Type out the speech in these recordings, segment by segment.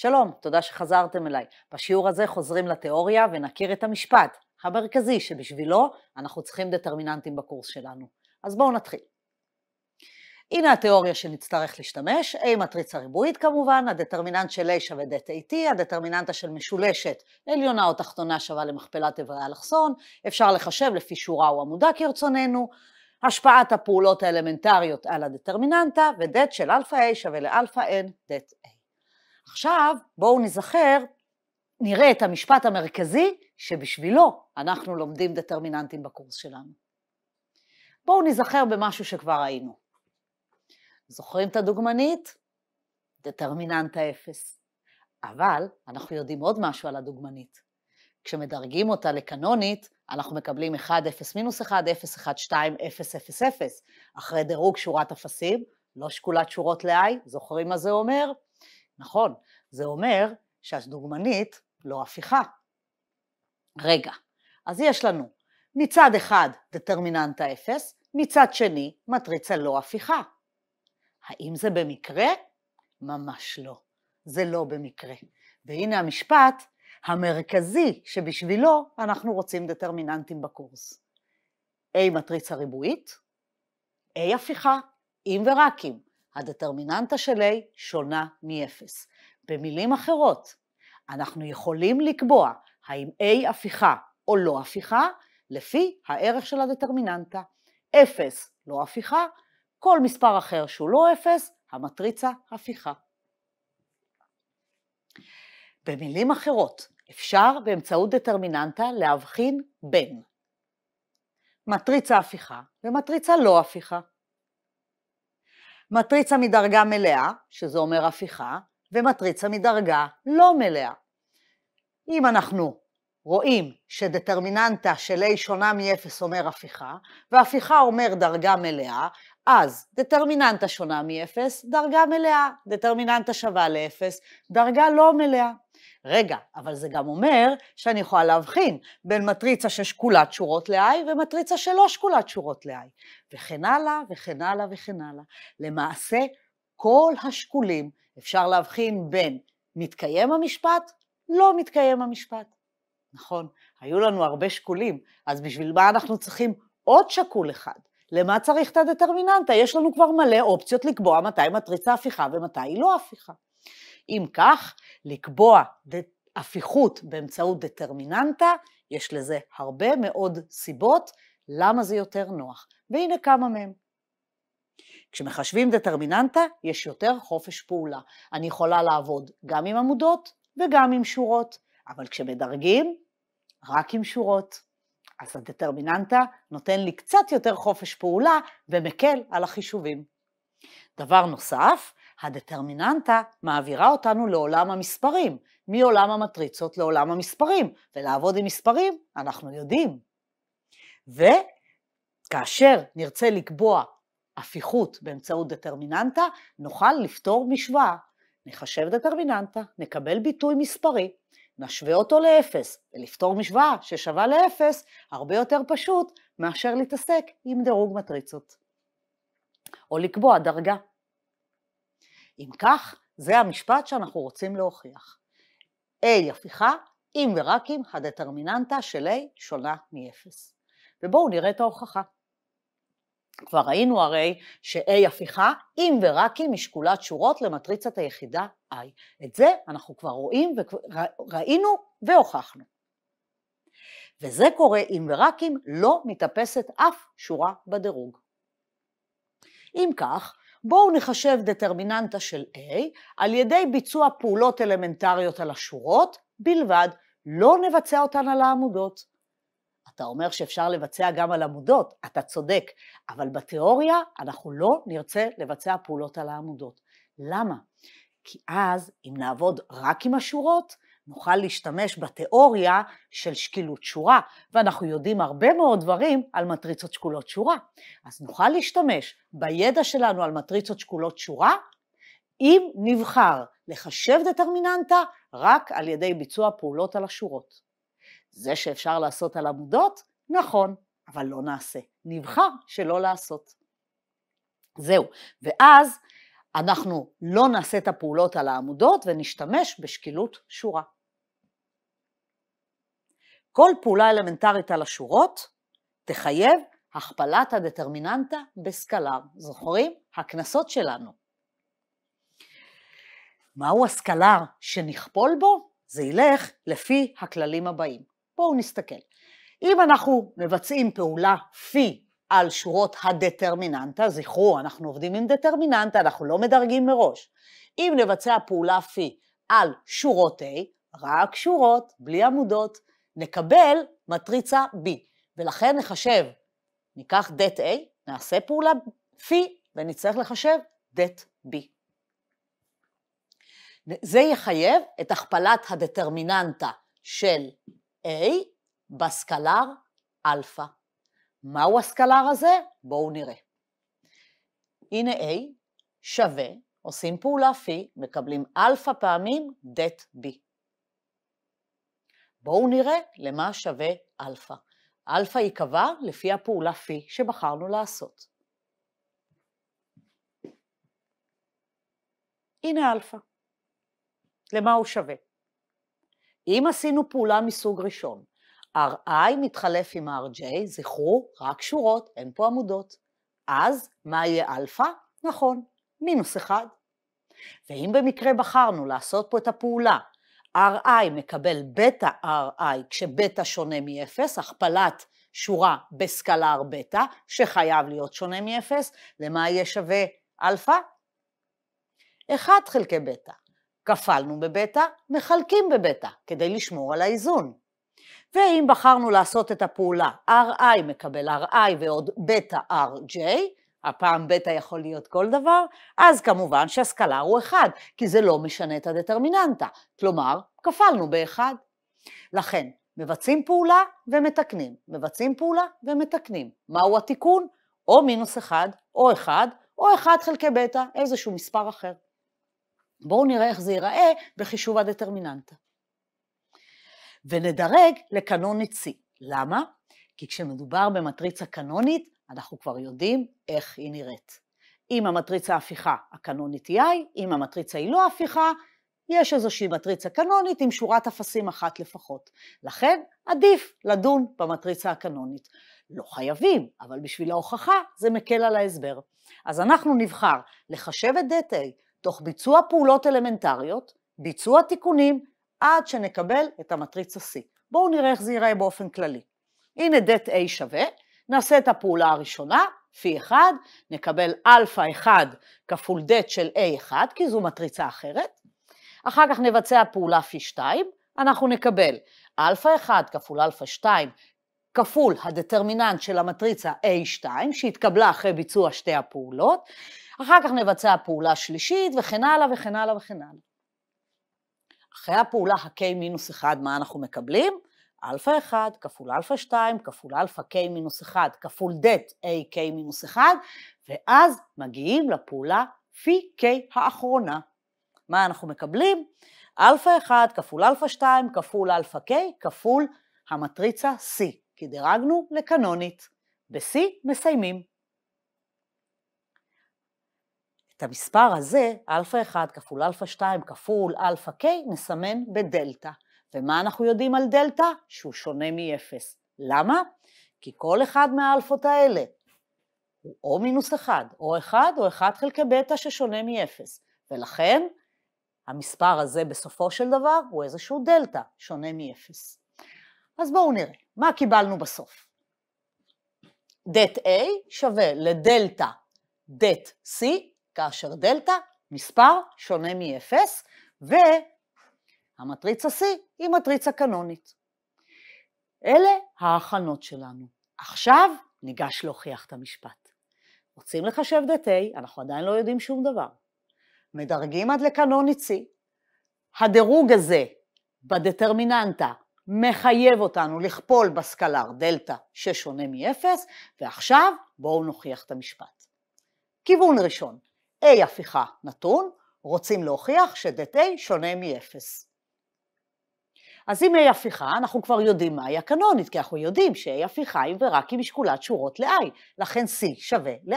שלום, תודה שחזרתם אליי. בשיעור הזה חוזרים לתיאוריה ונכיר את המשפט המרכזי שבשבילו אנחנו צריכים דטרמיננטים בקורס שלנו. אז בואו נתחיל. הנה התיאוריה שנצטרך להשתמש, A מטריצה ריבועית כמובן, הדטרמיננט של A שווה דת AT, הדטרמיננטה של משולשת עליונה או תחתונה שווה למכפלת איברי אלכסון, אפשר לחשב לפי שורה או עמודה כרצוננו, השפעת הפעולות האלמנטריות על הדטרמיננטה, ודת של Alpha A שווה ל-Alpha N דת A. עכשיו בואו נזכר, נראה את המשפט המרכזי שבשבילו אנחנו לומדים דטרמיננטים בקורס שלנו. בואו נזכר במשהו שכבר ראינו. זוכרים את הדוגמנית? דטרמיננט האפס. אבל אנחנו יודעים עוד משהו על הדוגמנית. כשמדרגים אותה לקנונית, אנחנו מקבלים 1, 0, מינוס 1, 0, 1, 2, 0, 0, 0. אחרי דירוג שורת אפסים, לא שקולת שורות ל-I, זוכרים מה זה אומר? נכון, זה אומר שהדוגמנית לא הפיכה. רגע, אז יש לנו מצד אחד דטרמיננטה האפס, מצד שני מטריצה לא הפיכה. האם זה במקרה? ממש לא. זה לא במקרה. והנה המשפט המרכזי שבשבילו אנחנו רוצים דטרמיננטים בקורס. A מטריצה ריבועית, A הפיכה, אם ורק אם. הדטרמיננטה של A שונה מ-0. במילים אחרות, אנחנו יכולים לקבוע האם A הפיכה או לא הפיכה לפי הערך של הדטרמיננטה. 0 לא הפיכה, כל מספר אחר שהוא לא 0, המטריצה הפיכה. במילים אחרות, אפשר באמצעות דטרמיננטה להבחין בין מטריצה הפיכה ומטריצה לא הפיכה. מטריצה מדרגה מלאה, שזה אומר הפיכה, ומטריצה מדרגה לא מלאה. אם אנחנו רואים שדטרמיננטה של A שונה מ-0 אומר הפיכה, והפיכה אומר דרגה מלאה, אז דטרמיננטה שונה מ-0, דרגה מלאה, דטרמיננטה שווה ל-0, דרגה לא מלאה. רגע, אבל זה גם אומר שאני יכולה להבחין בין מטריצה ששקולת שורות ל-i ומטריצה שלא שקולת שורות ל-i, וכן הלאה וכן הלאה וכן הלאה. למעשה, כל השקולים אפשר להבחין בין מתקיים המשפט, לא מתקיים המשפט. נכון, היו לנו הרבה שקולים, אז בשביל מה אנחנו צריכים עוד שקול אחד? למה צריך את הדטרמיננטה? יש לנו כבר מלא אופציות לקבוע מתי מטריצה הפיכה ומתי היא לא הפיכה. אם כך, לקבוע הפיכות באמצעות דטרמיננטה, יש לזה הרבה מאוד סיבות למה זה יותר נוח, והנה כמה מהם. כשמחשבים דטרמיננטה, יש יותר חופש פעולה. אני יכולה לעבוד גם עם עמודות וגם עם שורות, אבל כשמדרגים, רק עם שורות. אז הדטרמיננטה נותן לי קצת יותר חופש פעולה ומקל על החישובים. דבר נוסף, הדטרמיננטה מעבירה אותנו לעולם המספרים, מעולם המטריצות לעולם המספרים, ולעבוד עם מספרים אנחנו יודעים. וכאשר נרצה לקבוע הפיכות באמצעות דטרמיננטה, נוכל לפתור משוואה. נחשב דטרמיננטה, נקבל ביטוי מספרי, נשווה אותו לאפס, ולפתור משוואה ששווה לאפס הרבה יותר פשוט מאשר להתעסק עם דירוג מטריצות. או לקבוע דרגה. אם כך, זה המשפט שאנחנו רוצים להוכיח. A הפיכה אם ורק אם הדטרמיננטה של A שונה מ-0. ובואו נראה את ההוכחה. כבר ראינו הרי ש-A הפיכה, אם ורק אם משקולת שורות למטריצת היחידה I. את זה אנחנו כבר רואים, ראינו והוכחנו. וזה קורה אם ורק אם לא מתאפסת אף שורה בדירוג. אם כך, בואו נחשב דטרמיננטה של A על ידי ביצוע פעולות אלמנטריות על השורות בלבד, לא נבצע אותן על העמודות. אתה אומר שאפשר לבצע גם על עמודות, אתה צודק, אבל בתיאוריה אנחנו לא נרצה לבצע פעולות על העמודות. למה? כי אז אם נעבוד רק עם השורות, נוכל להשתמש בתיאוריה של שקילות שורה, ואנחנו יודעים הרבה מאוד דברים על מטריצות שקולות שורה. אז נוכל להשתמש בידע שלנו על מטריצות שקולות שורה, אם נבחר לחשב דטרמיננטה רק על ידי ביצוע פעולות על השורות. זה שאפשר לעשות על עמודות, נכון, אבל לא נעשה. נבחר שלא לעשות. זהו. ואז אנחנו לא נעשה את הפעולות על העמודות ונשתמש בשקילות שורה. כל פעולה אלמנטרית על השורות תחייב הכפלת הדטרמיננטה בסקלר. זוכרים? הקנסות שלנו. מהו הסקלר שנכפול בו? זה ילך לפי הכללים הבאים. בואו נסתכל. אם אנחנו מבצעים פעולה פי על שורות הדטרמיננטה, זכרו, אנחנו עובדים עם דטרמיננטה, אנחנו לא מדרגים מראש. אם נבצע פעולה פי על שורות A, רק שורות, בלי עמודות, נקבל מטריצה B, ולכן נחשב, ניקח דט A, נעשה פעולה פי, ונצטרך לחשב דט B. זה יחייב את הכפלת הדטרמיננטה של A בסקלר אלפא. מהו הסקלר הזה? בואו נראה. הנה A שווה, עושים פעולה פי, מקבלים אלפא פעמים דט B. בואו נראה למה שווה אלפא. אלפא ייקבע לפי הפעולה פי שבחרנו לעשות. הנה אלפא. למה הוא שווה? אם עשינו פעולה מסוג ראשון, RI מתחלף עם RJ, זכרו, רק שורות, אין פה עמודות. אז מה יהיה Alpha? נכון, מינוס אחד. ואם במקרה בחרנו לעשות פה את הפעולה, RI מקבל בטא RI כשבטא שונה מ-0, הכפלת שורה בסקלר בטא, שחייב להיות שונה מ-0, למה יהיה שווה Alpha? 1 חלקי בטא. כפלנו בבטא, מחלקים בבטא, כדי לשמור על האיזון. ואם בחרנו לעשות את הפעולה RI מקבל RI ועוד בטא RJ, הפעם בטא יכול להיות כל דבר, אז כמובן שהסקלר הוא 1, כי זה לא משנה את הדטרמיננטה, כלומר, כפלנו ב-1. לכן, מבצעים פעולה ומתקנים, מבצעים פעולה ומתקנים. מהו התיקון? או מינוס 1, או 1, או 1 חלקי בטא, איזשהו מספר אחר. בואו נראה איך זה ייראה בחישוב הדטרמיננטה. ונדרג לקנון נצי. למה? כי כשמדובר במטריצה קנונית, אנחנו כבר יודעים איך היא נראית. אם המטריצה הפיכה, הקנונית היא I, אם המטריצה היא לא הפיכה, יש איזושהי מטריצה קנונית עם שורת אפסים אחת לפחות. לכן עדיף לדון במטריצה הקנונית. לא חייבים, אבל בשביל ההוכחה זה מקל על ההסבר. אז אנחנו נבחר לחשב את dt תוך ביצוע פעולות אלמנטריות, ביצוע תיקונים, עד שנקבל את המטריצה C. בואו נראה איך זה ייראה באופן כללי. הנה דט A שווה, נעשה את הפעולה הראשונה, פי 1, נקבל אלפא 1 כפול דט של A1, כי זו מטריצה אחרת. אחר כך נבצע פעולה פי 2, אנחנו נקבל אלפא 1 כפול אלפא 2 כפול הדטרמיננט של המטריצה A2, שהתקבלה אחרי ביצוע שתי הפעולות, אחר כך נבצע פעולה שלישית וכן הלאה וכן הלאה וכן הלאה. אחרי הפעולה ה-K מינוס 1, מה אנחנו מקבלים? Alpha 1 כפול Alpha 2 כפול Alpha K מינוס 1 כפול דט AK מינוס 1, ואז מגיעים לפעולה פי K האחרונה. מה אנחנו מקבלים? Alpha 1 כפול Alpha 2 כפול Alpha K כפול המטריצה C, כי דירגנו לקנונית. ב-C מסיימים. את המספר הזה, Alpha 1 כפול Alpha 2 כפול Alpha k, נסמן בדלתא. ומה אנחנו יודעים על דלתא? שהוא שונה מ-0. למה? כי כל אחד מהאלפות האלה הוא או מינוס 1, או 1, או 1 חלקי בטא ששונה מ-0. ולכן המספר הזה בסופו של דבר הוא איזשהו דלתא, שונה מ-0. אז בואו נראה, מה קיבלנו בסוף? דט A שווה לדלתא דט C כאשר דלתא מספר שונה מ-0, והמטריצה C היא מטריצה קנונית. אלה ההכנות שלנו. עכשיו ניגש להוכיח את המשפט. רוצים לחשב דתי, אנחנו עדיין לא יודעים שום דבר. מדרגים עד לקנונית C. הדירוג הזה בדטרמיננטה מחייב אותנו לכפול בסקלר דלתא ששונה מ-0, ועכשיו בואו נוכיח את המשפט. כיוון ראשון, A הפיכה נתון, רוצים להוכיח שדת A שונה מ-0. אז אם A הפיכה, אנחנו כבר יודעים מהי הקנונית, כי אנחנו יודעים ש-A הפיכה היא ורק עם שקולת שורות ל-I, לכן C שווה ל-I.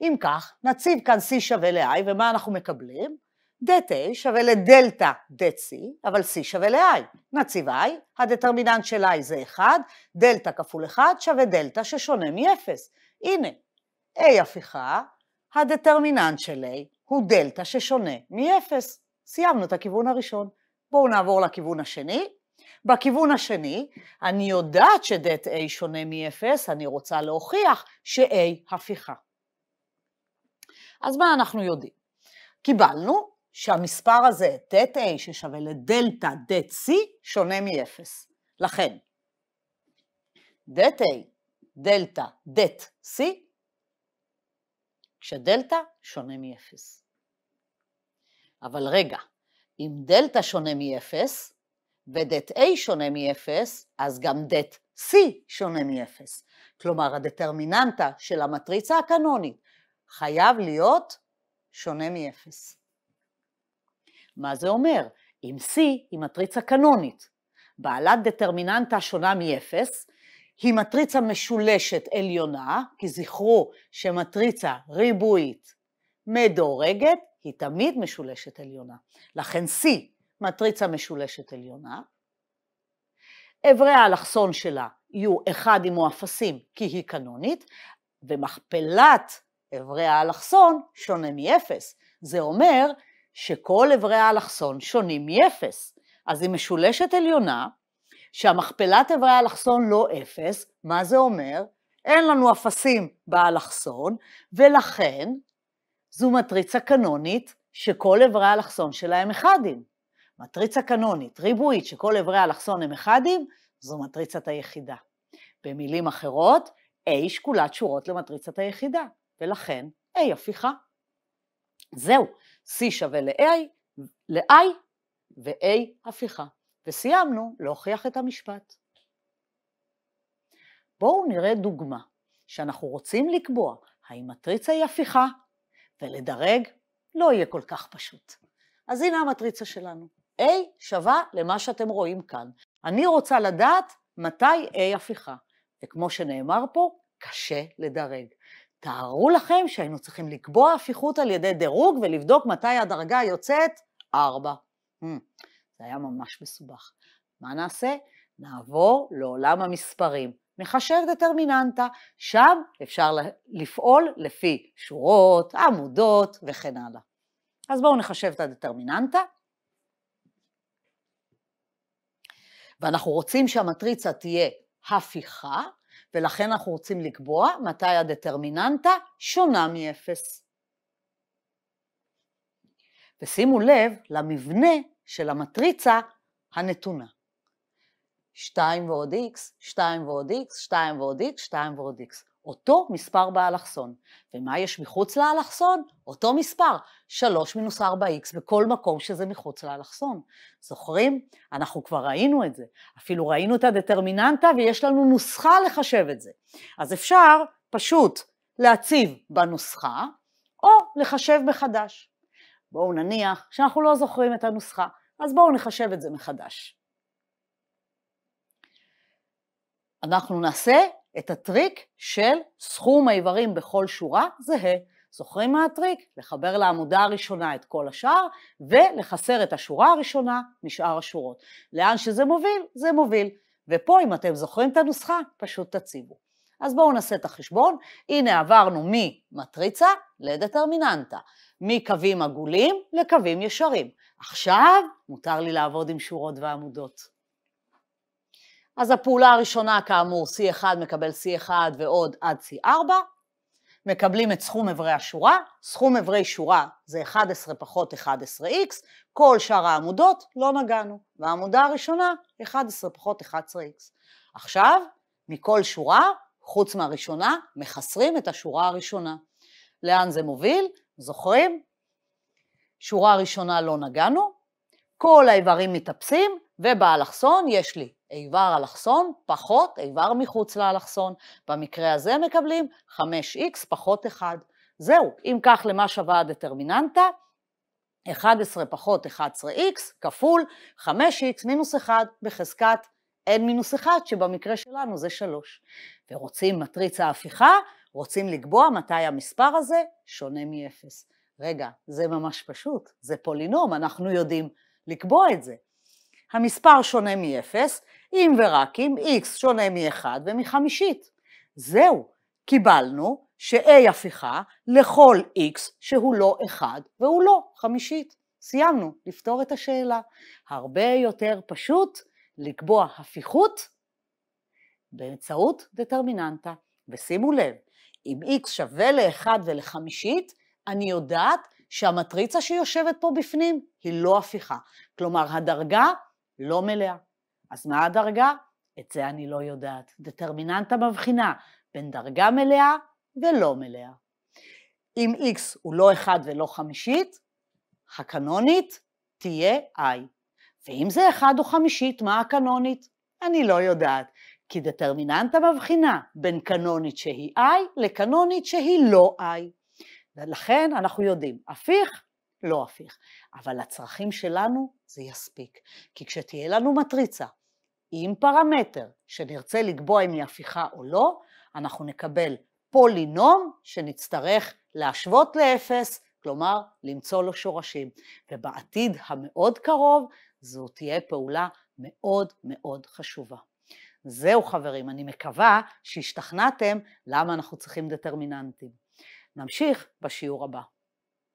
אם כך, נציב כאן C שווה ל-I, ומה אנחנו מקבלים? דת A שווה לדלתא דת C, אבל C שווה ל-I. נציב I, הדטרמיננט של I זה 1, דלתא כפול 1 שווה דלתא ששונה מ-0. הנה, A הפיכה הדטרמיננט של A הוא דלתא ששונה מ-0. סיימנו את הכיוון הראשון. בואו נעבור לכיוון השני. בכיוון השני, אני יודעת שדט A שונה מ-0, אני רוצה להוכיח ש-A הפיכה. אז מה אנחנו יודעים? קיבלנו שהמספר הזה, דט A ששווה לדלתא דט C, שונה מ-0. לכן, דט A דלתא דט, C כשדלתא שונה מ-0. אבל רגע, אם דלתא שונה מ-0, ודת A שונה מ-0, אז גם דת C שונה מ-0. כלומר, הדטרמיננטה של המטריצה הקנונית חייב להיות שונה מ-0. מה זה אומר? אם C היא מטריצה קנונית, בעלת דטרמיננטה שונה מ-0, היא מטריצה משולשת עליונה, כי זכרו שמטריצה ריבועית מדורגת היא תמיד משולשת עליונה. לכן C, מטריצה משולשת עליונה. אברי האלכסון שלה יהיו אחד עם מואפסים כי היא קנונית, ומכפלת אברי האלכסון שונה מאפס. זה אומר שכל אברי האלכסון שונים מאפס. אז היא משולשת עליונה, שהמכפלת איברי האלכסון לא אפס, מה זה אומר? אין לנו אפסים באלכסון, ולכן זו מטריצה קנונית שכל איברי האלכסון שלה הם אחדים. מטריצה קנונית ריבועית שכל איברי האלכסון הם אחדים, זו מטריצת היחידה. במילים אחרות, A שקולת שורות למטריצת היחידה, ולכן A הפיכה. זהו, C שווה ל-A, ל-I ו-A הפיכה. וסיימנו להוכיח את המשפט. בואו נראה דוגמה שאנחנו רוצים לקבוע האם מטריצה היא הפיכה, ולדרג לא יהיה כל כך פשוט. אז הנה המטריצה שלנו. A שווה למה שאתם רואים כאן. אני רוצה לדעת מתי A הפיכה. וכמו שנאמר פה, קשה לדרג. תארו לכם שהיינו צריכים לקבוע הפיכות על ידי דירוג ולבדוק מתי הדרגה יוצאת 4. Hmm. זה היה ממש מסובך. מה נעשה? נעבור לעולם המספרים. נחשב דטרמיננטה, שם אפשר לפעול לפי שורות, עמודות וכן הלאה. אז בואו נחשב את הדטרמיננטה. ואנחנו רוצים שהמטריצה תהיה הפיכה, ולכן אנחנו רוצים לקבוע מתי הדטרמיננטה שונה מ-0. ושימו לב למבנה של המטריצה הנתונה. 2 ועוד x, 2 ועוד x, 2 ועוד x, 2 ועוד x. אותו מספר באלכסון. ומה יש מחוץ לאלכסון? אותו מספר, 3 מינוס 4x בכל מקום שזה מחוץ לאלכסון. זוכרים? אנחנו כבר ראינו את זה. אפילו ראינו את הדטרמיננטה ויש לנו נוסחה לחשב את זה. אז אפשר פשוט להציב בנוסחה או לחשב מחדש. בואו נניח שאנחנו לא זוכרים את הנוסחה, אז בואו נחשב את זה מחדש. אנחנו נעשה את הטריק של סכום האיברים בכל שורה זהה. זוכרים מה הטריק? לחבר לעמודה הראשונה את כל השאר ולחסר את השורה הראשונה משאר השורות. לאן שזה מוביל, זה מוביל. ופה, אם אתם זוכרים את הנוסחה, פשוט תציבו. אז בואו נעשה את החשבון. הנה עברנו ממטריצה לדטרמיננטה, מקווים עגולים לקווים ישרים. עכשיו מותר לי לעבוד עם שורות ועמודות. אז הפעולה הראשונה, כאמור, C1 מקבל C1 ועוד עד C4, מקבלים את סכום אברי השורה, סכום אברי שורה זה 11 פחות 11x, כל שאר העמודות לא נגענו, והעמודה הראשונה 11 פחות 11x. עכשיו, מכל שורה חוץ מהראשונה, מחסרים את השורה הראשונה. לאן זה מוביל? זוכרים? שורה ראשונה לא נגענו, כל האיברים מתאפסים, ובאלכסון יש לי איבר אלכסון פחות איבר מחוץ לאלכסון. במקרה הזה מקבלים 5x פחות 1. זהו, אם כך למה שווה הדטרמיננטה? 11 פחות 11x כפול 5x מינוס 1 בחזקת n מינוס 1, שבמקרה שלנו זה 3. ורוצים מטריצה הפיכה, רוצים לקבוע מתי המספר הזה שונה מ-0. רגע, זה ממש פשוט, זה פולינום, אנחנו יודעים לקבוע את זה. המספר שונה מ-0, אם ורק אם x שונה מ-1 ומחמישית. זהו, קיבלנו ש-a הפיכה לכל x שהוא לא 1 והוא לא חמישית. סיימנו לפתור את השאלה. הרבה יותר פשוט לקבוע הפיכות באמצעות דטרמיננטה. ושימו לב, אם x שווה ל-1 ולחמישית, אני יודעת שהמטריצה שיושבת פה בפנים היא לא הפיכה. כלומר, הדרגה לא מלאה. אז מה הדרגה? את זה אני לא יודעת. דטרמיננטה מבחינה בין דרגה מלאה ולא מלאה. אם x הוא לא 1 ולא חמישית, הקנונית תהיה i. ואם זה אחד או חמישית, מה הקנונית? אני לא יודעת, כי דטרמיננטה מבחינה בין קנונית שהיא I לקנונית שהיא לא I. ולכן אנחנו יודעים, הפיך, לא הפיך. אבל לצרכים שלנו זה יספיק, כי כשתהיה לנו מטריצה עם פרמטר שנרצה לקבוע אם היא הפיכה או לא, אנחנו נקבל פולינום שנצטרך להשוות לאפס, כלומר למצוא לו שורשים. ובעתיד המאוד קרוב זו תהיה פעולה מאוד מאוד חשובה. זהו חברים, אני מקווה שהשתכנעתם למה אנחנו צריכים דטרמיננטים. נמשיך בשיעור הבא.